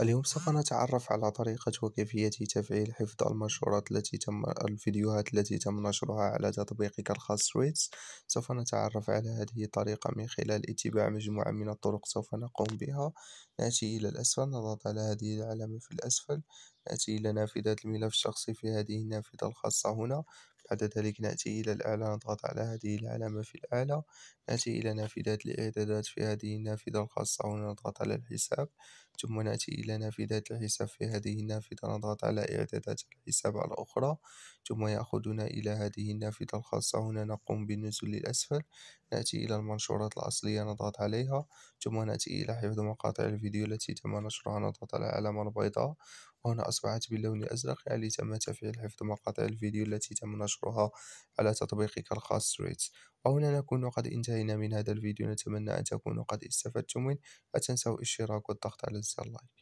اليوم سوف نتعرف على طريقة وكيفية تفعيل حفظ المنشورات التي تم الفيديوهات التي تم نشرها على تطبيقك الخاص ريدز سوف نتعرف على هذه الطريقة من خلال اتباع مجموعة من الطرق سوف نقوم بها نأتي إلى الأسفل نضغط على هذه العلامة في الأسفل نأتي إلى نافذة الملف الشخصي في هذه النافذة الخاصة هنا بعد ذلك نأتي إلى الأعلى نضغط على هذه العلامة في الأعلى نأتي إلى نافذة الإعدادات في هذه النافذة الخاصة هنا نضغط على الحساب ثم نأتي إلى نافذة الحساب في هذه النافذة نضغط على إعدادات الحساب الأخرى ثم يأخذنا إلى هذه النافذة الخاصة هنا نقوم بالنزول للأسفل نأتي إلى المنشورات الأصلية نضغط عليها ثم نأتي إلى حفظ مقاطع الفيديو التي تم نشرها نضغط على العلامة البيضاء وهنا أصبحت باللون الأزرق يعني تم تفعيل حفظ مقاطع الفيديو التي تم نشرها على تطبيقك الخاص ريتس وهنا نكون قد انتهينا من هذا الفيديو نتمنى أن تكونوا قد استفدتم منه لا تنسوا الاشتراك والضغط على زر لايك